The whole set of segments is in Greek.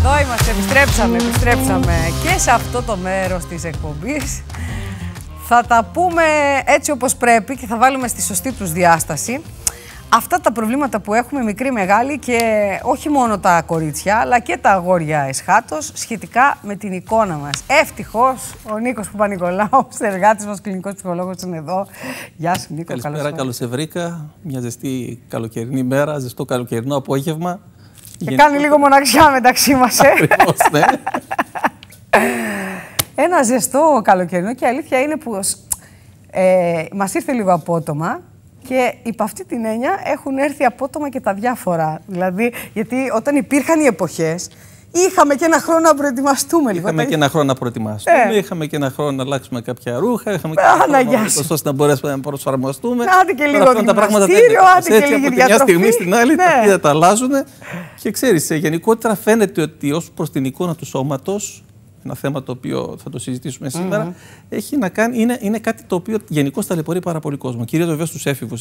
Εδώ είμαστε, επιστρέψαμε, επιστρέψαμε και σε αυτό το μέρος της εκπομπής. Θα τα πούμε έτσι όπως πρέπει και θα βάλουμε στη σωστή τους διάσταση. Αυτά τα προβλήματα που έχουμε μικρή μεγάλη και όχι μόνο τα κορίτσια αλλά και τα αγόρια εσχάτως σχετικά με την εικόνα μας. Ευτυχώς ο νικος Πανικολάου, Παπα-Νικολάου, συνεργάτης μας, κλινικός ψυχολόγος είναι εδώ. Γεια σου Νίκο, καλώς Καλησπέρα, καλώς σε βρήκα. Μια ζεστή καλοκαιρινή μέρα, ζεστό καλοκαιρινό απόγευμα. Και Γενικό... κάνει λίγο μοναξιά μεταξύ μας. Ε. Ακριβώς, ναι. Ένα ζεστό καλοκαιρινό και αλήθεια είναι που ε, μας ήρθε λίγο απότομα. Και υπ' αυτή την έννοια έχουν έρθει απότομα και τα διάφορα. Δηλαδή, γιατί όταν υπήρχαν οι εποχές, Είχαμε και ένα χρόνο να προετοιμαστούμε λίγο. Είχαμε και ένα χρόνο να προετοιμαστούμε, ε. είχαμε και ένα χρόνο να αλλάξουμε κάποια ρούχα, είχαμε και ε, ένα χρόνο ώστε να μπορέσουμε να προσαρμοστούμε. Άντε και λίγο τα άντε και λίγο τη μια στιγμή στην άλλη τα, ναι. τα αλλάζουν. Και ξέρεις, γενικότερα φαίνεται ότι ως προς την εικόνα του σώματος ένα θέμα το οποίο θα το συζητήσουμε έχει να κάνει, είναι, είναι κάτι το οποίο γενικώς ταλαιπωρεί πάρα πολύ κόσμο. Κυρίως βέβαια στου έφηβου.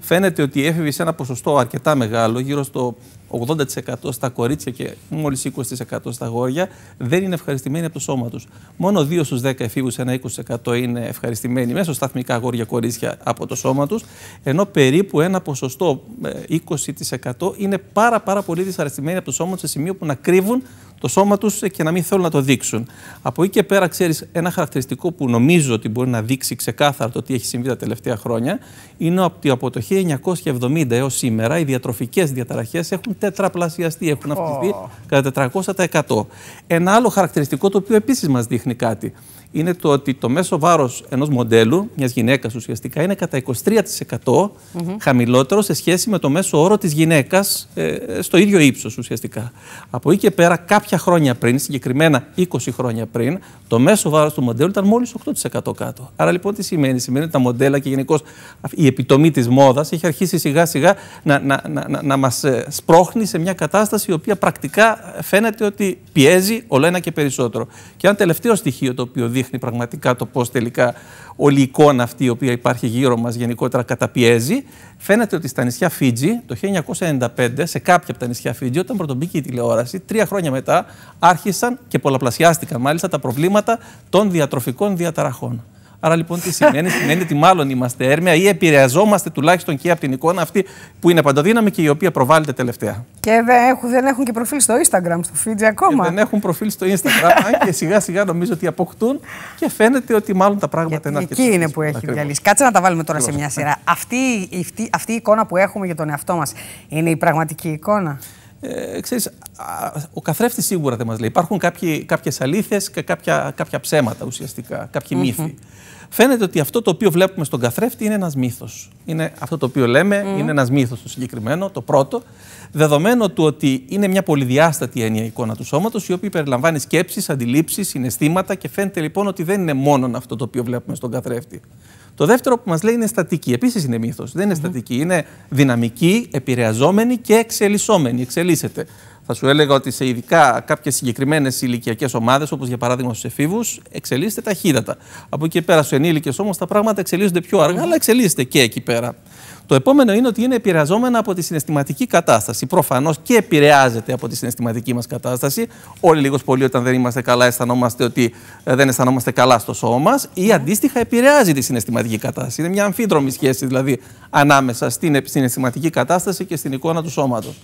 Φαίνεται ότι οι έφηβοι σε ένα ποσοστό αρκετά μεγάλο, γύρω στο 80% στα κορίτσια και μόλις 20% στα αγόρια, δεν είναι ευχαριστημένοι από το σώμα τους. Μόνο 2 στου 10 εφήβους, ένα 20% είναι ευχαριστημένοι μέσω σταθμικά αγόρια-κορίτσια από το σώμα τους, ενώ περίπου ένα ποσοστό 20% ε, είναι πάρα, πάρα πολύ δυσαρεστημένοι από το σώμα τους σε σημείο που να κρύβουν το σώμα τους ε, και να μην θέλουν να το δείξουν. Από εκεί και πέρα, ξέρεις, ένα χαρακτηριστικό που νομίζω ότι μπορεί να δείξει ξεκάθαρα το τι έχει συμβεί τα τελευταία χρόνια είναι ότι από το 1970 έως σήμερα οι διατροφικές διαταραχές έχουν τετραπλασιαστεί, έχουν αυξηθεί κατά 400%. Ένα άλλο χαρακτηριστικό το οποίο επίσης μας δείχνει κάτι είναι το ότι το μέσο βάρος ενός μοντέλου, μιας γυναίκας ουσιαστικά, είναι κατά 23% χαμηλότερο σε σχέση με το μέσο όρο της γυναίκας ε, στο ίδιο ύψος ουσιαστικά. Από εκεί και πέρα, κάποια χρόνια πριν, συγκεκριμένα 20 χρόνια πριν, το μέσο βάρος του μοντέλου ήταν μόλις 8% κάτω. Άρα λοιπόν τι σημαίνει, σημαίνει ότι τα μοντέλα και γενικώς η επιτομή της μόδας έχει αρχίσει σιγά σιγά να, να, να, να, να μας ε, σπρώχνει σε μια κατάσταση η οποία πρακτικά φαίνεται ότι πιέζει όλο ένα και περισσότερο. Και ένα τελευταίο στοιχείο το οποίο δείχνει πραγματικά το πώς τελικά όλη η εικόνα αυτή η οποία υπάρχει γύρω μας γενικότερα καταπιέζει. Φαίνεται ότι στα νησιά Φίτζη το 1995, σε κάποια από τα νησιά Φίτζη, όταν πρωτομπήκε η τηλεόραση, τρία χρόνια μετά άρχισαν και πολλαπλασιάστηκαν μάλιστα τα προβλήματα των διατροφικών διαταραχών. Άρα λοιπόν τι σημαίνει, σημαίνει ότι μάλλον είμαστε έρμεα ή επηρεαζόμαστε τουλάχιστον και από την εικόνα αυτή που είναι παντοδύναμη και η οποία προβάλλεται τελευταία. Και δεν έχουν και προφίλ στο Instagram, στο Fiji ακόμα. Και ε, δεν έχουν προφίλ στο Instagram, αν και σιγά σιγά νομίζω ότι αποκτούν και φαίνεται ότι μάλλον τα πράγματα είναι αρκετά. Εκεί είναι που έχει διαλύσει. Κάτσε να τα βάλουμε τώρα σε μια σειρά. Αυτή, αυτή, αυτή η εικόνα που έχουμε για τον εαυτό μας είναι η πραγματική εικόνα ε, ξέρεις, ο καθρέφτης σίγουρα δεν μας λέει. Υπάρχουν κάποιοι, κάποιες αλήθειες και κάποια, κάποια ψέματα ουσιαστικά, κάποιοι mm -hmm. μύθοι. Φαίνεται ότι αυτό το οποίο βλέπουμε στον καθρέφτη είναι ένας μύθος. Είναι αυτό το οποίο λέμε, mm. είναι ένας μύθος το συγκεκριμένο, το πρώτο. Δεδομένου του ότι είναι μια πολυδιάστατη έννοια εικόνα του σώματος, η οποία περιλαμβάνει σκέψεις, αντιλήψεις, συναισθήματα και φαίνεται λοιπόν ότι δεν είναι μόνο αυτό το οποίο βλέπουμε στον καθρέφτη. Το δεύτερο που μας λέει είναι στατική. Επίσης είναι μύθος. Δεν είναι στατική. Είναι δυναμική, επηρεαζόμενη και εξελισσόμενη. Εξελίσσεται θα σου έλεγα ότι σε ειδικά κάποιες συγκεκριμένες ηλικιακές ομάδες, όπως για παράδειγμα στους εφήβους, εξελίσσεται ταχύτατα. Από εκεί πέρα στους ενήλικες όμως τα πράγματα εξελίσσονται πιο αργά, αλλά εξελίσσεται και εκεί πέρα. Το επόμενο είναι ότι είναι επηρεαζόμενα από τη συναισθηματική κατάσταση. Προφανώς και επηρεάζεται από τη συναισθηματική μας κατάσταση. Όλοι λίγος πολύ, όταν δεν είμαστε καλά, αισθανόμαστε ότι ε, δεν αισθανόμαστε καλά στο σώμα μας ή αντίστοιχα επηρεάζει τη συναισθηματική κατάσταση. Είναι μια αμφίδρομη σχέση δηλαδή ανάμεσα στην συναισθηματική κατάσταση και στην εικόνα του σώματος.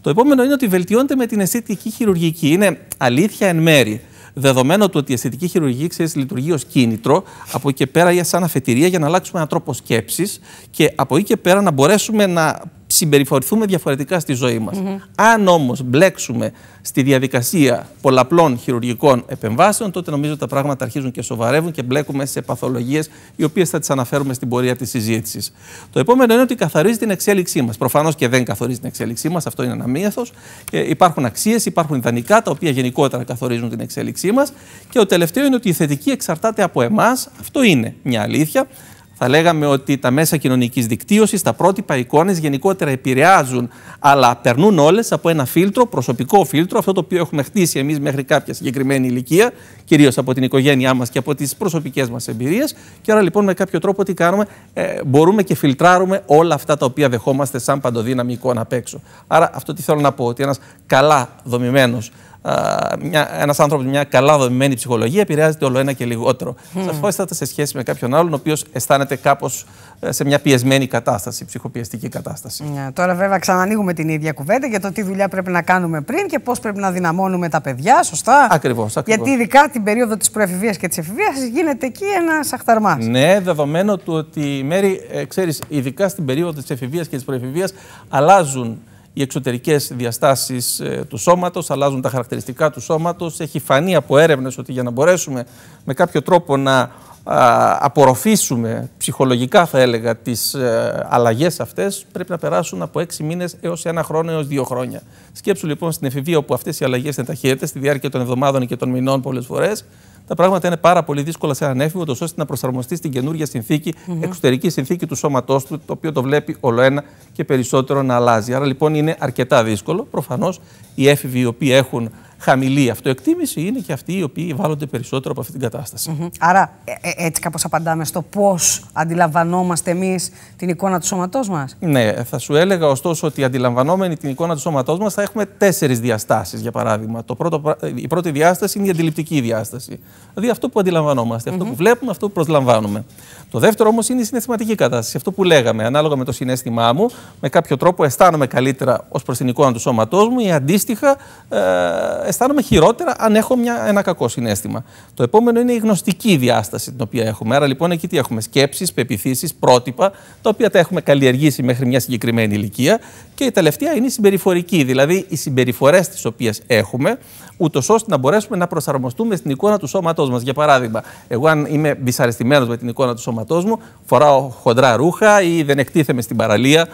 Το επόμενο είναι ότι βελτιώνεται με την αισθητική χειρουργική. Είναι αλήθεια εν μέρη. Δεδομένου του ότι η αισθητική χειρουργική ξέρεις, λειτουργεί ως κίνητρο, από εκεί και πέρα σαν αφετηρία για να αλλάξουμε έναν τρόπο σκέψης και από εκεί και πέρα να μπορέσουμε να συμπεριφορηθούμε διαφορετικά στη ζωή μας. Αν όμως μπλέξουμε στη διαδικασία πολλαπλών χειρουργικών επεμβάσεων, τότε νομίζω τα πράγματα αρχίζουν και σοβαρεύουν και μπλέκουμε σε παθολογίες οι οποίες θα τις αναφέρουμε στην πορεία της συζήτησης. Το επόμενο είναι ότι καθαρίζει την εξέλιξή μας. Προφανώς και δεν καθορίζει την εξέλιξή μας, αυτό είναι ένα μύθος. Ε, υπάρχουν αξίες, υπάρχουν ιδανικά τα οποία γενικότερα καθορίζουν την εξέλιξή μας και ο τελευταίο είναι ότι η θετική εξαρτάται από εμάς, αυτό είναι μια αλήθεια θα λέγαμε ότι τα μέσα κοινωνικής δικτύωσης, τα πρότυπα εικόνες γενικότερα επηρεάζουν, αλλά περνούν όλες από ένα φίλτρο, προσωπικό φίλτρο, αυτό το οποίο έχουμε χτίσει εμείς μέχρι κάποια συγκεκριμένη ηλικία, κυρίως από την οικογένειά μας και από τις προσωπικές μας εμπειρίες. Και άρα λοιπόν με κάποιο τρόπο τι κάνουμε, ε, μπορούμε και φιλτράρουμε όλα αυτά τα οποία δεχόμαστε σαν παντοδύναμη εικόνα απ' έξω. Άρα αυτό τι θέλω να πω, ότι ένας καλά δομημένος ένας άνθρωπος με μια καλά δομημένη ψυχολογία επηρεάζεται όλο ένα και λιγότερο. Mm. είστε σε σχέση με κάποιον άλλον, ο οποίος αισθάνεται κάπως ε, σε μια πιεσμένη κατάσταση, ψυχοπιεστική κατάσταση. Yeah, ναι, τώρα, βέβαια, ξανανοίγουμε την ίδια κουβέντα για το τι δουλειά πρέπει να κάνουμε πριν και πώς πρέπει να δυναμώνουμε τα παιδιά, σωστά. Ακριβώς. Γιατί ειδικά την περίοδο της προεφηβείας και της εφηβείας γίνεται εκεί ένα αχταρμά. Ναι, δεδομένου του ότι μέρη, ε, ξέρεις, ειδικά στην περίοδο της εφηβείας και της προεφηβείας αλλάζουν οι εξωτερικές διαστάσεις ε, του σώματος, αλλάζουν τα χαρακτηριστικά του σώματος. Έχει φανεί από έρευνες ότι για να μπορέσουμε με κάποιο τρόπο να απορροφήσουμε ψυχολογικά θα έλεγα τις ε, αλλαγές αυτές πρέπει να περάσουν από έξι μήνες έως ένα χρόνο έως δύο χρόνια. Σκέψου λοιπόν στην εφηβεία όπου αυτές οι αλλαγές είναι στη διάρκεια των εβδομάδων και των μηνών πολλές φορές τα πράγματα είναι πάρα πολύ δύσκολα σε έναν έφηβο, ώστε να προσαρμοστεί στην καινούργια συνθήκη, mm -hmm. εξωτερική συνθήκη του σώματός του, το οποίο το βλέπει όλο ένα και περισσότερο να αλλάζει. Άρα λοιπόν είναι αρκετά δύσκολο. Προφανώς οι έφηβοι οι οποίοι έχουν χαμηλή αυτοεκτίμηση είναι και αυτοί οι οποίοι βάλλονται περισσότερο από αυτή την κατάσταση. Mm Άρα, ε, ε, έτσι κάπως απαντάμε στο πώς αντιλαμβανόμαστε εμείς την εικόνα του σώματός μας. Ναι, θα σου έλεγα ωστόσο ότι αντιλαμβανόμενοι την εικόνα του σώματός μας θα έχουμε τέσσερις διαστάσεις, για παράδειγμα. Το πρώτο, η πρώτη διάσταση είναι η αντιληπτική διάσταση. Δηλαδή αυτό που αντιλαμβανόμαστε, αυτό που βλέπουμε, αυτό που προσλαμβάνουμε. Το δεύτερο όμως είναι η συναισθηματική κατάσταση. Αυτό που λέγαμε, ανάλογα με το συνέστημά μου, με κάποιο τρόπο αισθάνομαι καλύτερα ως προς την εικόνα του σώματός μου ή αντίστοιχα ε, αισθάνομαι χειρότερα αν έχω μια, ένα κακό συνέστημα. Το επόμενο είναι η γνωστική διάσταση την οποία έχουμε. Άρα λοιπόν εκεί τι έχουμε, σκέψεις, πεπιθήσεις, πρότυπα, τα οποία τα έχουμε καλλιεργήσει μέχρι μια συγκεκριμένη ηλικία. Και η τελευταία είναι η συμπεριφορική, δηλαδή οι συμπεριφορές τις οποίες έχουμε, ούτως ώστε να μπορέσουμε να προσαρμοστούμε στην εικόνα του σώματός μας. Για παράδειγμα, εγώ, αν είμαι δυσαρεστημένος με την εικόνα του σώματός μου, φοράω χοντρά ρούχα ή δεν εκτίθεμαι στην παραλία. Ε,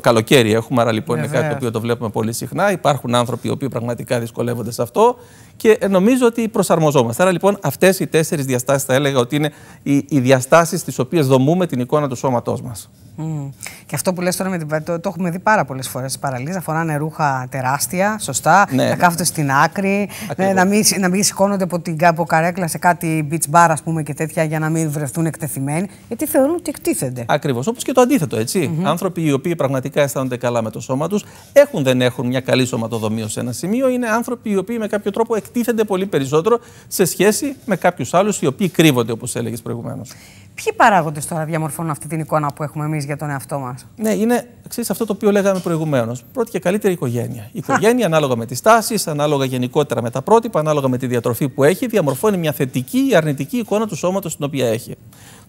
καλοκαίρι έχουμε, άρα λοιπόν είναι κάτι το οποίο το βλέπουμε πολύ συχνά. Υπάρχουν άνθρωποι οι οποίοι πραγματικά δυσκολεύονται σε αυτό και ε, νομίζω ότι προσαρμοζόμαστε. Άρα λοιπόν αυτές οι τέσσερις διαστάσεις θα έλεγα ότι είναι οι, διαστάσεις στις οποίες δομούμε την εικόνα του σώματός μας. Mm. Και αυτό που λες τώρα με την το, το έχουμε δει πάρα πολλές φορές στις παραλίες. Να φοράνε ρούχα τεράστια, σωστά, ναι, να ναι. στην άκρη, ναι, να, μην, να μην σηκώνονται από, την, από καρέκλα σε κάτι beach bar, ας πούμε, και τέτοια για να μην βρεθούν εκτεθειμένοι. Γιατί θεωρούν ότι εκτίθενται. Ακριβώς. όπως και το αντίθετο, έτσι. Άνθρωποι οι οποίοι πραγματικά αισθάνονται καλά με το σώμα τους έχουν δεν έχουν μια καλή σωματοδομία σε ένα σημείο, είναι άνθρωποι οι οποίοι με κάποιο τρόπο εκτίθενται πολύ περισσότερο σε σχέση με κάποιους άλλους οι οποίοι κρύβονται, όπως έλεγες προηγουμένως. Ποιοι παράγοντες τώρα διαμορφώνουν αυτή την εικόνα που έχουμε εμείς για τον εαυτό μας. Ναι, είναι ξέρεις, αυτό το οποίο λέγαμε προηγουμένως. Πρώτη και καλύτερη οικογένεια. Η οικογένεια, ανάλογα με τις τάσεις, ανάλογα γενικότερα με τα πρότυπα, ανάλογα με τη διατροφή που έχει, διαμορφώνει μια θετική ή αρνητική εικόνα του σώματος την οποία έχει.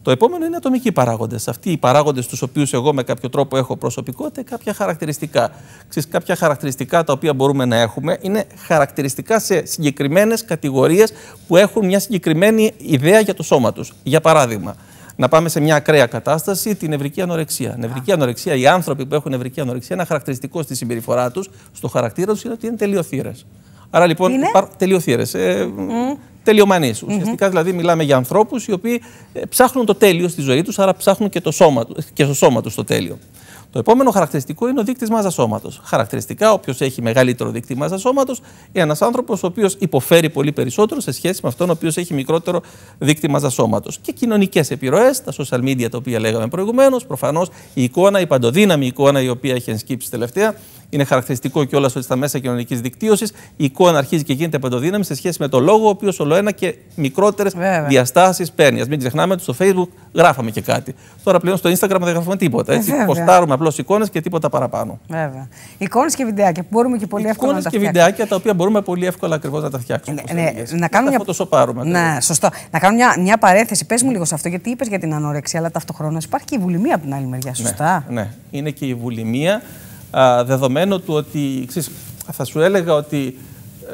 Το επόμενο είναι ατομικοί παράγοντες. Αυτοί οι παράγοντες, τους οποίους εγώ με κάποιο τρόπο έχω προσωπικότητα, κάποια χαρακτηριστικά. Ξέρεις, κάποια χαρακτηριστικά τα οποία μπορούμε να έχουμε είναι χαρακτηριστικά σε συγκεκριμένες κατηγορίες που έχουν μια συγκεκριμένη ιδέα για το σώμα τους. Για παράδειγμα, να πάμε σε μια ακραία κατάσταση, την νευρική ανορεξία. Νευρική ανορεξία, οι άνθρωποι που έχουν νευρική ανορεξία, ένα χαρακτηριστικό στη συμπεριφορά τους, στο χαρακτήρα τους είναι ότι είναι τελειοθύρε. Άρα λοιπόν. τελειοθύρες, Ε, Ουσιαστικά δηλαδή μιλάμε για ανθρώπους οι οποίοι ε, ψάχνουν το τέλειο στη ζωή τους, άρα ψάχνουν και, το σώμα, και στο σώμα τους το τέλειο. Το επόμενο χαρακτηριστικό είναι ο δείκτης μάζας σώματος. Χαρακτηριστικά, όποιος έχει μεγαλύτερο δείκτη μάζας σώματος, ένας άνθρωπος ο οποίος υποφέρει πολύ περισσότερο σε σχέση με αυτόν ο οποίος έχει μικρότερο δείκτη μάζας σώματος. Και κοινωνικές επιρροές, τα social media τα οποία λέγαμε προηγουμένως, προφανώς η εικόνα, η παντοδύναμη εικόνα η οποία έχει ενσκύψει τελευταία, είναι χαρακτηριστικό κιόλας ότι στα μέσα κοινωνικής δικτύωσης η εικόνα αρχίζει και γίνεται πεντοδύναμη σε σχέση με το λόγο, ο οποίος ένα και μικρότερες διαστάσεις παίρνει. Ας μην ξεχνάμε ότι στο Facebook γράφαμε και κάτι. Τώρα πλέον στο Instagram δεν γράφουμε τίποτα. Ε, έτσι. Βέβαια. Ποστάρουμε απλώς εικόνες και τίποτα παραπάνω. Βέβαια. Εικόνες και βιντεάκια που μπορούμε και πολύ εύκολα να τα Εικόνε και βιντεάκια τα οποία μπορούμε πολύ εύκολα ακριβώς να τα φτιάξουμε. Ε, ναι, ναι, να κάνουμε μια... Ναι, σωστό. Να κάνω μια, μια παρέθεση. Πες μου λίγο σε αυτό, γιατί είπες για την ανόρεξη, αλλά ταυτοχρόνω υπάρχει και η βουλημία από την άλλη μεριά. Ναι, σωστά. Ναι, ναι. είναι και η βουλημία δεδομένου του ότι, θα σου έλεγα ότι ε,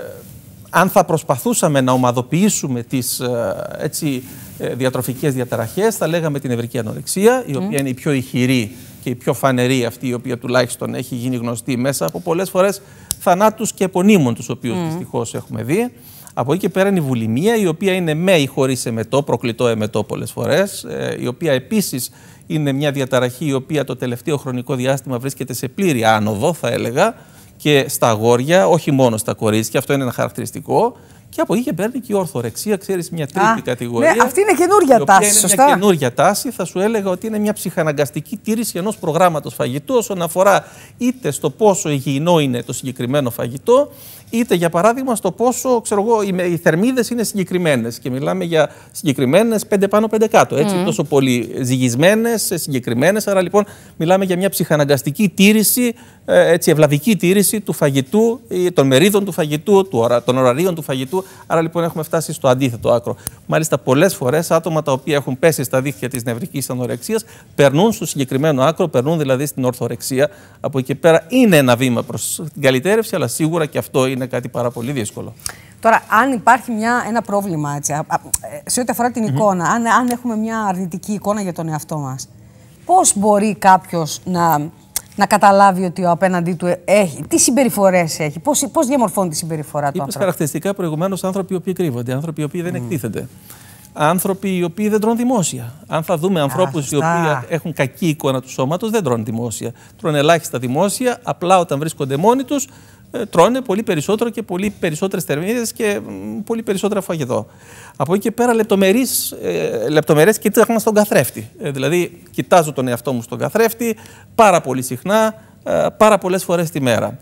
αν θα προσπαθούσαμε να ομαδοποιήσουμε τις ε, έτσι, ε, διατροφικές διαταραχές, θα λέγαμε την ευρική ανορεξία, η οποία είναι η πιο ηχηρή και η πιο φανερή αυτή, η οποία τουλάχιστον έχει γίνει γνωστή μέσα από πολλές φορές θανάτους και επωνύμων τους οποίους mm. δυστυχώς έχουμε δει. Από εκεί και πέρα είναι η βουλημία, η οποία είναι με ή χωρίς εμετό, προκλητό εμετό πολλές φορές, ε, η οποία επίσης είναι μια διαταραχή η οποία το τελευταίο χρονικό διάστημα βρίσκεται σε πλήρη άνοδο, θα έλεγα, και στα αγόρια, όχι μόνο στα κορίτσια, αυτό είναι ένα χαρακτηριστικό. Και από εκεί και παίρνει και η ορθορεξία, ξέρεις, μια τρίτη ναι, κατηγορία. αυτή είναι καινούργια τάση. Είναι σωστά. Είναι καινούργια τάση. Θα σου έλεγα ότι είναι μια ψυχαναγκαστική τήρηση ενός προγράμματος φαγητού όσον αφορά είτε στο πόσο υγιεινό είναι το συγκεκριμένο φαγητό, είτε για παράδειγμα στο πόσο ξέρω εγώ, οι θερμίδες είναι συγκεκριμένες και μιλάμε για συγκεκριμένες πέντε πάνω πέντε κάτω. Έτσι, mm. τόσο πολύ ζυγισμένες, συγκεκριμένες. Άρα λοιπόν μιλάμε για μια ψυχαναγκαστική τήρηση, ε, έτσι, ευλαβική τήρηση του φαγητού, ε, των μερίδων του φαγητού, των ωραρίων του φαγητού. Άρα λοιπόν έχουμε φτάσει στο αντίθετο άκρο. Μάλιστα, πολλές φορές άτομα τα οποία έχουν πέσει στα δίχτυα της νευρικής ανορεξίας περνούν στο συγκεκριμένο άκρο, περνούν δηλαδή στην ορθορεξία. Από εκεί πέρα είναι ένα βήμα προς την καλυτέρευση, αλλά σίγουρα και αυτό είναι είναι κάτι πάρα πολύ δύσκολο. Τώρα, αν υπάρχει μια, ένα πρόβλημα έτσι, σε ό,τι αφορά την εικόνα, αν, αν έχουμε μια αρνητική εικόνα για τον εαυτό μας, πώς μπορεί κάποιος να, να καταλάβει ότι ο απέναντί του έχει, τι συμπεριφορές έχει, πώς διαμορφώνει τη συμπεριφορά του ανθρώπου. χαρακτηριστικά προηγουμένως άνθρωποι οι οποίοι κρύβονται, άνθρωποι οι οποίοι δεν mm. εκτίθενται. Άνθρωποι οι οποίοι δεν τρώνε δημόσια. Αν θα δούμε ανθρώπους οι οποίοι έχουν κακή εικόνα του σώματος, δεν τρώνε δημόσια. Τρώνε ελάχιστα δημόσια, απλά όταν βρίσκονται μόνοι τους ε, τρώνε πολύ περισσότερο και πολύ περισσότερες θερμίδες και πολύ περισσότερα φαγητό. Από εκεί και πέρα ε, λεπτομερές έχουμε στον καθρέφτη. Ε, δηλαδή, κοιτάζω τον εαυτό μου στον καθρέφτη πάρα πολύ συχνά, πάρα πολλές φορές τη μέρα.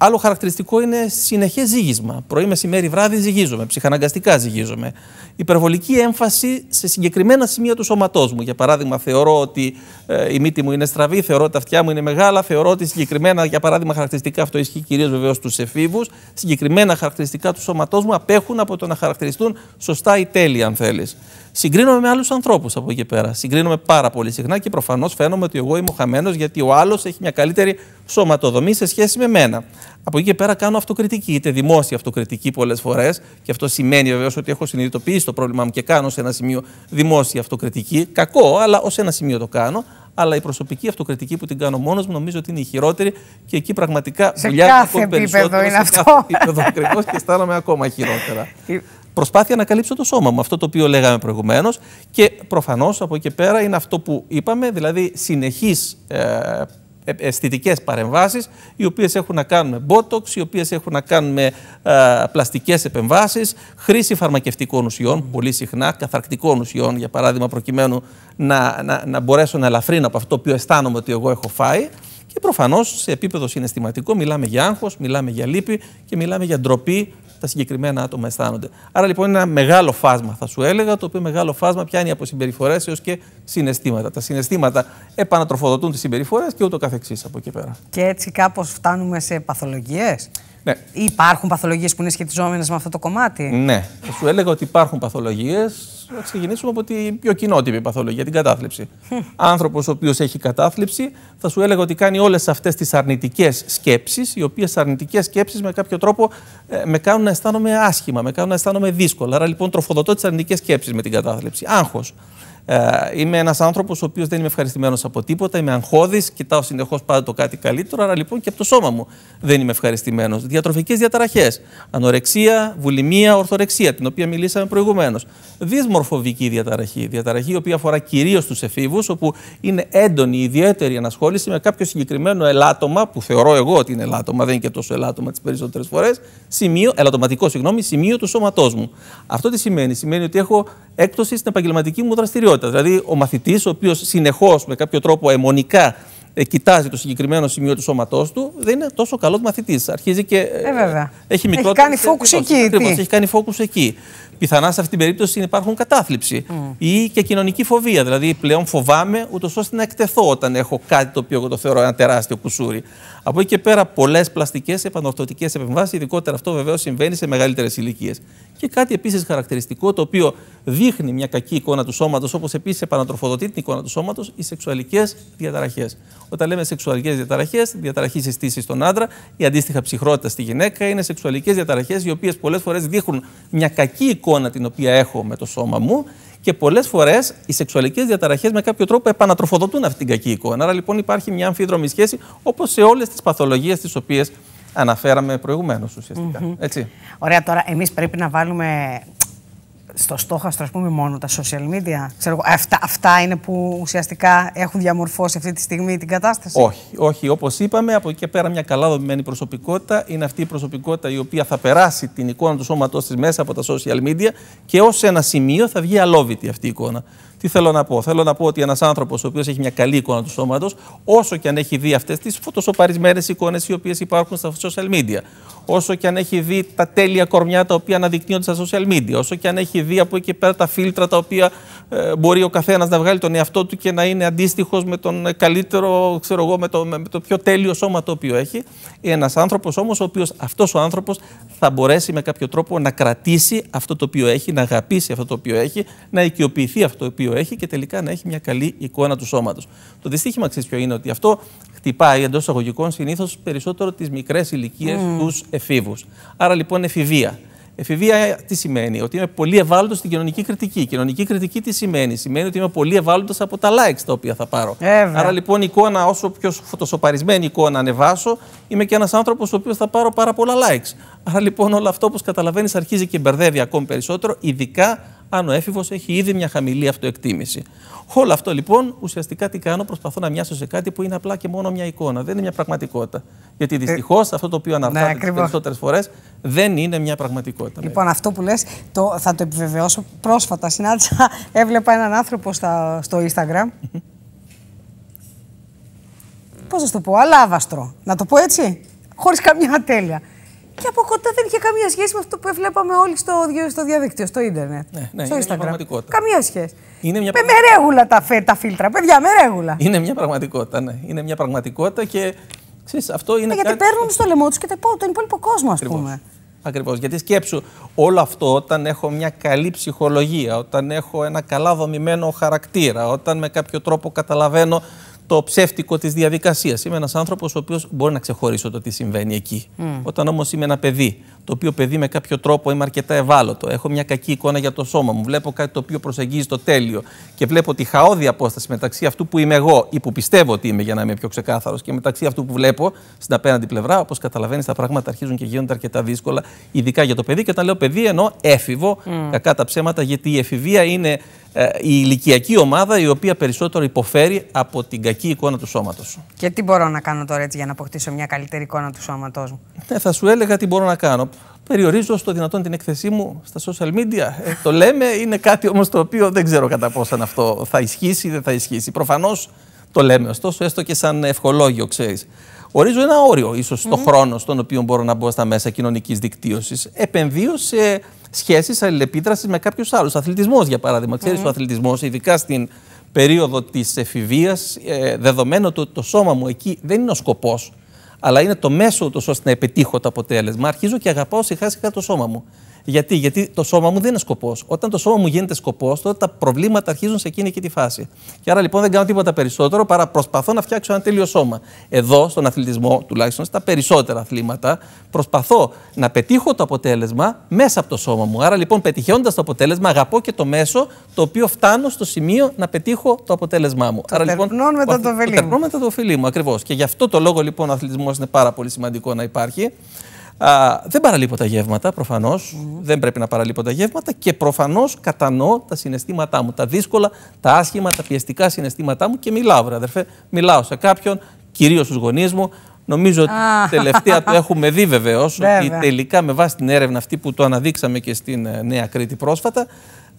Άλλο χαρακτηριστικό είναι συνεχές ζύγισμα. Πρωί, μεσημέρι, βράδυ ζυγίζομαι, ψυχαναγκαστικά ζυγίζομαι. Υπερβολική έμφαση σε συγκεκριμένα σημεία του σώματός μου. Για παράδειγμα, θεωρώ ότι ε, η μύτη μου είναι στραβή, θεωρώ ότι τα αυτιά μου είναι μεγάλα, θεωρώ ότι συγκεκριμένα, για παράδειγμα, χαρακτηριστικά, αυτό ισχύει κυρίως βεβαίως στους εφήβους, συγκεκριμένα χαρακτηριστικά του σώματός μου απέχουν από το να χαρακτηριστούν σωστά ή τέλεια, αν θέλεις. Συγκρίνομαι με άλλους ανθρώπους από εκεί πέρα. Συγκρίνομαι πάρα πολύ συχνά και προφανώς φαίνομαι ότι εγώ είμαι χαμένος γιατί ο άλλος έχει μια καλύτερη σωματοδομή σε σχέση με μένα. Από εκεί και πέρα κάνω αυτοκριτική, είτε δημόσια αυτοκριτική πολλές φορές, και αυτό σημαίνει βεβαίως ότι έχω συνειδητοποιήσει το πρόβλημά μου και κάνω σε ένα σημείο δημόσια αυτοκριτική. Κακό, αλλά ως ένα σημείο το κάνω. Αλλά η προσωπική αυτοκριτική που την κάνω μόνος μου νομίζω ότι είναι η χειρότερη και εκεί πραγματικά σε δουλειά κάθε επίπεδο είναι σε αυτό. Κάθε επίπεδο ακριβώς και αισθάνομαι ακόμα χειρότερα. Προσπάθεια να καλύψω το σώμα μου, αυτό το οποίο λέγαμε προηγουμένως. Και προφανώς από εκεί πέρα είναι αυτό που είπαμε, δηλαδή συνεχής ε, ε, αισθητικές παρεμβάσεις, οι οποίες έχουν να κάνουν με μπότοξ, οι οποίες έχουν να κάνουν με ε, πλαστικές επεμβάσεις, χρήση φαρμακευτικών ουσιών, πολύ συχνά, καθαρκτικών ουσιών, για παράδειγμα, προκειμένου να, να, να μπορέσω να ελαφρύνω από αυτό που αισθάνομαι ότι εγώ έχω φάει. Και προφανώς σε επίπεδο συναισθηματικό μιλάμε για άγχος, μιλάμε για λύπη και μιλάμε για ντροπή τα συγκεκριμένα άτομα αισθάνονται. Άρα λοιπόν είναι ένα μεγάλο φάσμα, θα σου έλεγα, το οποίο μεγάλο φάσμα πιάνει από συμπεριφορές έως και συναισθήματα. Τα συναισθήματα επανατροφοδοτούν τις συμπεριφορές και ούτω καθεξής από εκεί πέρα. Και έτσι κάπως φτάνουμε σε παθολογίες. Ναι. Υπάρχουν παθολογίες που είναι σχετιζόμενες με αυτό το κομμάτι. Ναι. Θα Σου έλεγα ότι υπάρχουν παθολογίες. Να ξεκινήσουμε από την πιο κοινότυπη παθολογία, την κατάθλιψη. Hm. Άνθρωπος ο οποίος έχει κατάθλιψη, θα σου έλεγα ότι κάνει όλες αυτές τις αρνητικές σκέψεις, οι οποίες αρνητικές σκέψεις με κάποιο τρόπο ε, με κάνουν να αισθάνομαι άσχημα, με κάνουν να αισθάνομαι δύσκολα. Άρα λοιπόν τροφοδοτώ τις αρνητικές σκέψεις με την κατάθλιψη. Άγχος. Ε, είμαι ένας άνθρωπος ο οποίος δεν είμαι ευχαριστημένος από τίποτα. Είμαι αγχώδης, κοιτάω συνεχώς πάντα το κάτι καλύτερο. Άρα λοιπόν και από το σώμα μου δεν είμαι ευχαριστημένος. Διατροφικές διαταραχές. Ανορεξία, βουλημία, ορθορεξία, την οποία μιλήσαμε προηγουμένως. Δυσμορφοβική διαταραχή. Διαταραχή η οποία αφορά κυρίως τους εφήβους, όπου είναι έντονη, η ιδιαίτερη ανασχόληση με κάποιο συγκεκριμένο ελάττωμα, που θεωρώ εγώ ότι είναι ελάττωμα, δεν είναι και τόσο ελάττωμα τις περισσότερες φορές, σημείο, ελαττωματικό συγγνώμη, σημείο του σώματός μου. Αυτό τι σημαίνει, σημαίνει ότι έχω έκπτωση στην επαγγελματική μου δραστηριότητα. Δηλαδή, ο μαθητής, ο οποίος συνεχώς με κάποιο τρόπο αιμονικά ε, κοιτάζει το συγκεκριμένο σημείο του σώματός του, δεν είναι τόσο καλός μαθητής. Αρχίζει και. Ε, ε, έχει, μικρότερο, έχει κάνει φόκου έχει κάνει φόκου εκεί πιθανά σε αυτή την περίπτωση υπάρχουν κατάθλιψη mm. ή και κοινωνική φοβία. Δηλαδή, πλέον φοβάμαι ούτως ώστε να εκτεθώ όταν έχω κάτι το οποίο το θεωρώ ένα τεράστιο κουσούρι. Από εκεί και πέρα, πολλές πλαστικές επανορθωτικές επεμβάσεις, ειδικότερα αυτό βεβαίως συμβαίνει σε μεγαλύτερες ηλικίες. Και κάτι επίσης χαρακτηριστικό, το οποίο δείχνει μια κακή εικόνα του σώματος, όπως επίσης επανατροφοδοτεί την εικόνα του σώματος, οι σεξουαλικές διαταραχές. Όταν λέμε σεξουαλικές διαταραχές, διαταραχή συστήση στον άντρα, η αντίστοιχα ψυχρότητα στη γυναίκα είναι σεξουαλικές διαταραχές, οι οποίες πολλές φορές δείχνουν μια κακή εικόνα εικόνα την οποία έχω με το σώμα μου και πολλές φορές οι σεξουαλικές διαταραχές με κάποιο τρόπο επανατροφοδοτούν αυτή την κακή εικόνα. Άρα λοιπόν υπάρχει μια αμφίδρομη σχέση όπως σε όλες τις παθολογίες τις οποίες αναφέραμε προηγουμένως ουσιαστικά. Mm -hmm. Έτσι. Ωραία, τώρα εμείς πρέπει να βάλουμε στο στόχαστρο, ας πούμε, μόνο τα social media. Ξέρω, αυτά, αυτά είναι που ουσιαστικά έχουν διαμορφώσει αυτή τη στιγμή την κατάσταση. Όχι, όχι. Όπως είπαμε, από εκεί πέρα μια καλά δομημένη προσωπικότητα είναι αυτή η προσωπικότητα η οποία θα περάσει την εικόνα του σώματός της μέσα από τα social media και ως ένα σημείο θα βγει αλόβητη αυτή η εικόνα. Τι θέλω να πω. Θέλω να πω ότι ένας άνθρωπος ο οποίος έχει μια καλή εικόνα του σώματος, όσο και αν έχει δει αυτές τις φωτοσοπαρισμένες εικόνες οι οποίες υπάρχουν στα social media, όσο και αν έχει δει τα τέλεια κορμιά τα οποία αναδεικνύονται στα social media, όσο και αν έχει δει από εκεί πέρα τα φίλτρα τα οποία ε, μπορεί ο καθένας να βγάλει τον εαυτό του και να είναι αντίστοιχος με τον καλύτερο, ξέρω εγώ, με το, με το πιο τέλειο σώμα το οποίο έχει. Ένας άνθρωπος όμως, ο οποίος αυτός ο άνθρωπος θα μπορέσει με κάποιο τρόπο να κρατήσει αυτό το οποίο έχει, να αγαπήσει αυτό το οποίο έχει, να οικειοποιηθεί αυτό το οποίο έχει και τελικά να έχει μια καλή εικόνα του σώματος. Το δυστύχημα ξέρεις ποιο είναι ότι αυτό χτυπάει εντός αγωγικών συνήθως περισσότερο τις μικρές ηλικίες, mm. τους εφήβους. Άρα λοιπόν εφηβεία. Εφηβεία τι σημαίνει, ότι είμαι πολύ ευάλωτος στην κοινωνική κριτική. Κοινωνική κριτική τι σημαίνει, σημαίνει ότι είμαι πολύ ευάλωτος από τα likes τα οποία θα πάρω. Άρα λοιπόν η εικόνα, όσο πιο φωτοσοπαρισμένη εικόνα ανεβάσω, είμαι και ένας άνθρωπος ο οποίος θα πάρω πάρα πολλά likes. Άρα λοιπόν όλο αυτό, όπως καταλαβαίνεις, αρχίζει και μπερδεύει ακόμη περισσότερο, ειδικά αν ο έφηβος έχει ήδη μια χαμηλή αυτοεκτίμηση. Όλο αυτό λοιπόν ουσιαστικά τι κάνω, προσπαθώ να μοιάσω σε κάτι που είναι απλά και μόνο μια εικόνα, δεν είναι μια πραγματικότητα. Γιατί ε, δυστυχώς αυτό το οποίο αναφέρεται ναι, τι περισσότερες φορές δεν είναι μια πραγματικότητα. Λοιπόν, αυτό που λες, θα το επιβεβαιώσω. Πρόσφατα συνάντησα, έβλεπα έναν άνθρωπο στο Instagram. Πώς να το πω, αλάβαστρο. Να το πω έτσι, χωρίς καμιά τέλεια. Και από κοντά δεν είχε καμία σχέση με αυτό που βλέπαμε όλοι στο, στο διαδίκτυο, στο ίντερνετ. Ναι, ναι, στο είναι Μια πραγματικότητα. Καμία σχέση. Είναι μια... Με, με ρέγουλα τα, φε, τα φίλτρα, παιδιά, με ρέγουλα. Είναι μια πραγματικότητα, ναι. Είναι μια πραγματικότητα και ξέρεις, αυτό είναι. Ναι, κάτι... γιατί παίρνουν στο λαιμό τους και τον υπόλοιπο κόσμο, ας πούμε. Ακριβώς. Γιατί σκέψου, όλο αυτό όταν έχω μια καλή ψυχολογία, όταν έχω ένα καλά δομημένο χαρακτήρα, όταν με κάποιο τρόπο καταλαβαίνω το ψεύτικο της διαδικασίας. Είμαι ένας άνθρωπος ο οποίος μπορεί να ξεχωρίσω το τι συμβαίνει εκεί. Όταν όμως είμαι ένα παιδί, το οποίο παιδί με κάποιο τρόπο είμαι αρκετά ευάλωτο. Έχω μια κακή εικόνα για το σώμα μου. Βλέπω κάτι το οποίο προσεγγίζει το τέλειο και βλέπω τη χαόδη απόσταση μεταξύ αυτού που είμαι εγώ ή που πιστεύω ότι είμαι, για να είμαι πιο ξεκάθαρος, και μεταξύ αυτού που βλέπω στην απέναντι πλευρά. Όπως καταλαβαίνεις, τα πράγματα αρχίζουν και γίνονται αρκετά δύσκολα, ειδικά για το παιδί. Και όταν λέω παιδί, ενώ έφηβο, mm. κακά τα ψέματα, γιατί η εφηβεία είναι ε, η ηλικιακή ομάδα η οποία περισσότερο υποφέρει από την κακή εικόνα του σώματος. Και τι μπορώ να κάνω τώρα έτσι για να αποκτήσω μια καλύτερη εικόνα του σώματός μου. Ναι, θα σου έλεγα τι μπορώ να κάνω. Περιορίζω στο δυνατόν την εκθεσή μου στα social media. Ε, το λέμε, είναι κάτι όμως το οποίο δεν ξέρω κατά πόσον αυτό θα ισχύσει ή δεν θα ισχύσει. Προφανώς το λέμε, ωστόσο έστω και σαν ευχολόγιο, ξέρεις. Ορίζω ένα όριο ίσως mm-hmm. χρόνο στον οποίο μπορώ να μπω στα μέσα κοινωνικής δικτύωσης. Επενδύω σε σχέσεις αλληλεπίδρασης με κάποιους άλλους. Αθλητισμός για παράδειγμα. Ξέρεις ο αθλητισμός, ειδικά στην περίοδο της εφηβείας, ε, δεδομένου ότι το σώμα μου εκεί δεν είναι ο σκοπός αλλά είναι το μέσο ούτως ώστε να επιτύχω το αποτέλεσμα, αρχίζω και αγαπάω σιγά σιγά το σώμα μου. Γιατί, γιατί το σώμα μου δεν είναι σκοπός. Όταν το σώμα μου γίνεται σκοπός, τότε τα προβλήματα αρχίζουν σε εκείνη και τη φάση. Και άρα λοιπόν δεν κάνω τίποτα περισσότερο παρά προσπαθώ να φτιάξω ένα τέλειο σώμα. Εδώ, στον αθλητισμό, τουλάχιστον στα περισσότερα αθλήματα, προσπαθώ να πετύχω το αποτέλεσμα μέσα από το σώμα μου. Άρα λοιπόν, πετυχαίνοντας το αποτέλεσμα, αγαπώ και το μέσο το οποίο φτάνω στο σημείο να πετύχω το αποτέλεσμά μου. Το άρα λοιπόν. μετά το φιλί μου. Το μετά το μου, ακριβώς. Και γι' αυτό το λόγο λοιπόν ο αθλητισμός είναι πάρα πολύ σημαντικό να υπάρχει. Α, δεν παραλείπω τα γεύματα, προφανώς. Δεν πρέπει να παραλείπω τα γεύματα και προφανώς κατανοώ τα συναισθήματά μου. Τα δύσκολα, τα άσχημα, τα πιεστικά συναισθήματά μου και μιλάω, βρε αδερφέ. Μιλάω σε κάποιον, κυρίως στους γονείς μου. Νομίζω ότι τελευταία το έχουμε δει βεβαίως ότι τελικά με βάση την έρευνα αυτή που το αναδείξαμε και στην ε, Νέα Κρήτη πρόσφατα,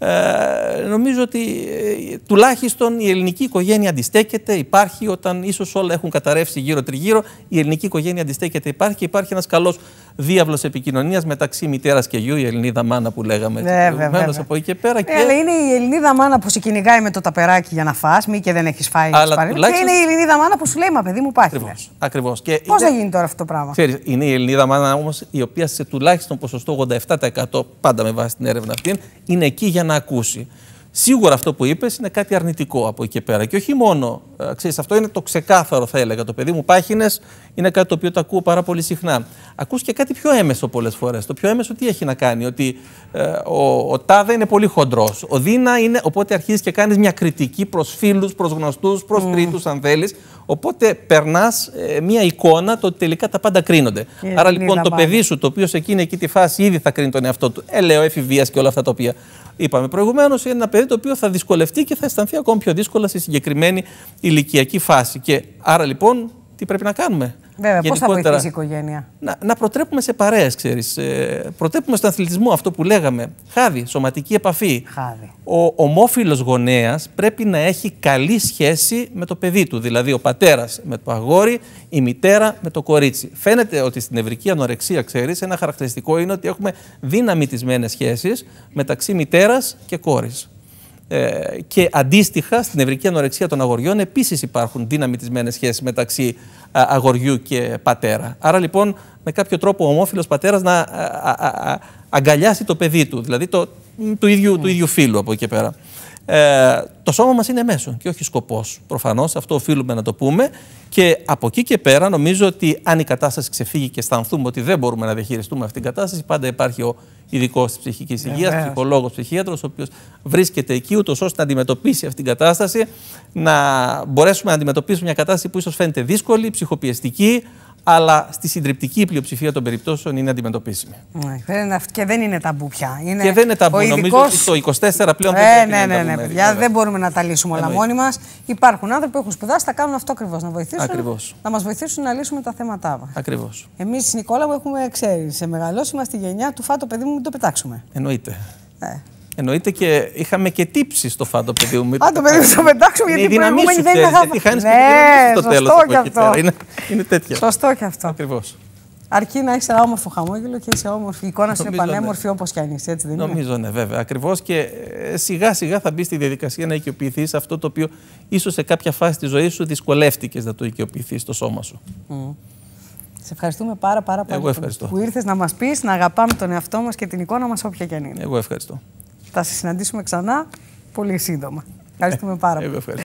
ε, νομίζω ότι ε, τουλάχιστον η ελληνική οικογένεια αντιστέκεται, υπάρχει όταν ίσως όλα έχουν καταρρεύσει γύρω-τριγύρω. Η ελληνική οικογένεια αντιστέκεται, υπάρχει και υπάρχει ένας καλός διάβλος επικοινωνίας μεταξύ μητέρας και γιου, η Ελληνίδα μάνα που λέγαμε. βέβαια. Ε, από εκεί και πέρα. Ε, και... αλλά είναι η Ελληνίδα μάνα που σε κυνηγάει με το ταπεράκι για να φά, μη και δεν έχεις φάει. Αλλά τουλάχιστον... Και είναι η Ελληνίδα μάνα που σου λέει Μα παιδί μου, πάει. Ακριβώ. Πώς θα γίνει τώρα αυτό το πράγμα. Ξέρεις, είναι η Ελληνίδα μάνα όμως η οποία σε τουλάχιστον ποσοστό 87% πάντα με βάση την έρευνα αυτή είναι εκεί για να να ακούσει. Σίγουρα αυτό που είπες είναι κάτι αρνητικό από εκεί και πέρα. Και όχι μόνο. Ε, ξέρεις, αυτό είναι το ξεκάθαρο, θα έλεγα. Το παιδί μου πάχινες είναι κάτι το οποίο το ακούω πάρα πολύ συχνά. Ακούς και κάτι πιο έμεσο πολλές φορές. Το πιο έμεσο τι έχει να κάνει, ότι ε, ο, ο Τάδε είναι πολύ χοντρός. Ο Δίνα είναι. Οπότε αρχίζεις και κάνεις μια κριτική προς φίλους, προς γνωστούς, προς mm. τρίτους, αν θέλεις. Οπότε περνάς ε, μια εικόνα το ότι τελικά τα πάντα κρίνονται. Άρα λοιπόν το παιδί σου, το οποίο σε εκείνη εκεί τη φάση ήδη θα κρίνει τον εαυτό του. Ελαιό, εφηβεία και όλα αυτά τα οποία είπαμε προηγουμένως, είναι ένα παιδί το οποίο θα δυσκολευτεί και θα αισθανθεί ακόμη πιο δύσκολα σε συγκεκριμένη ηλικιακή φάση. Και άρα λοιπόν, τι πρέπει να κάνουμε. Βέβαια, πώς θα βοηθήσει η οικογένεια. Να, να προτρέπουμε σε παρέες, ξέρεις. Ε, προτρέπουμε στον αθλητισμό αυτό που λέγαμε. Χάδι, σωματική επαφή. Χάδι. Ο ομόφυλος γονέας πρέπει να έχει καλή σχέση με το παιδί του. Δηλαδή, ο πατέρας με το αγόρι, η μητέρα με το κορίτσι. Φαίνεται ότι στην ευρική ανορεξία, ξέρεις, ένα χαρακτηριστικό είναι ότι έχουμε δυναμητισμένες σχέσεις μεταξύ μητέρας και κόρης. Ε, και αντίστοιχα στην ευρική ανορεξία των αγοριών επίσης υπάρχουν δυναμητισμένες σχέσεις μεταξύ αγοριού και πατέρα. Άρα λοιπόν με κάποιο τρόπο ο ομόφυλος πατέρας να α, α, αγκαλιάσει το παιδί του, δηλαδή το, του, ίδιου, του mm. ίδιου φίλου από εκεί πέρα. Ε, το σώμα μας είναι μέσο και όχι σκοπός. Προφανώς αυτό οφείλουμε να το πούμε και από εκεί και πέρα νομίζω ότι αν η κατάσταση ξεφύγει και αισθανθούμε ότι δεν μπορούμε να διαχειριστούμε αυτή την κατάσταση πάντα υπάρχει ο ειδικός της ψυχικής υγείας, ψυχολόγος, ψυχίατρος, ο οποίος βρίσκεται εκεί, ούτως ώστε να αντιμετωπίσει αυτή την κατάσταση, να μπορέσουμε να αντιμετωπίσουμε μια κατάσταση που ίσως φαίνεται δύσκολη, ψυχοπιεστική, αλλά στη συντριπτική πλειοψηφία των περιπτώσεων είναι αντιμετωπίσιμη. Ναι, και δεν είναι ταμπού πια. και δεν είναι ταμπού. Ειδικός... Νομίζω ότι στο 24 πλέον ε, δεν ναι, ναι, ναι, ναι, παιδιά, δεν μπορούμε να τα λύσουμε όλα μόνοι μας. Υπάρχουν άνθρωποι που έχουν σπουδάσει, τα κάνουν αυτό ακριβώς. Να βοηθήσουν. Ακριβώς. Να μας βοηθήσουν να λύσουμε τα θέματα μας. Ακριβώς. Εμείς, Νικόλα, που έχουμε ξέρεις, σε μεγαλώσει μας τη γενιά του φάτο παιδί μου, μην το πετάξουμε. Εννοείται. Ναι. Εννοείται και είχαμε και τύψει στο φάντο παιδί μου. Αν το παιδί μου θα πετάξουμε γιατί προηγούμενη δεν είναι αγάπη. Γιατί χάνεις ναι, και στο τέλος Είναι, είναι τέτοια. Σωστό και αυτό. Ακριβώς. Αρκεί να έχει ένα όμορφο χαμόγελο και είσαι όμορφη. Η εικόνα σου είναι ναι. πανέμορφη όπως κι αν είσαι, Νομίζω, είναι. Νομίζω, ναι, βέβαια. Ακριβώς και ε, σιγά σιγά θα μπει στη διαδικασία να οικειοποιηθείς αυτό το οποίο ίσως σε κάποια φάση της ζωής σου δυσκολεύτηκες να το οικειοποιηθείς στο σώμα σου. Σε ευχαριστούμε πάρα πάρα πολύ που ήρθες να μας πεις να αγαπάμε τον εαυτό μας και την εικόνα μας, όποια και αν είναι. Εγώ ευχαριστώ. Θα σε συναντήσουμε ξανά πολύ σύντομα. Ευχαριστούμε πάρα ε, πολύ.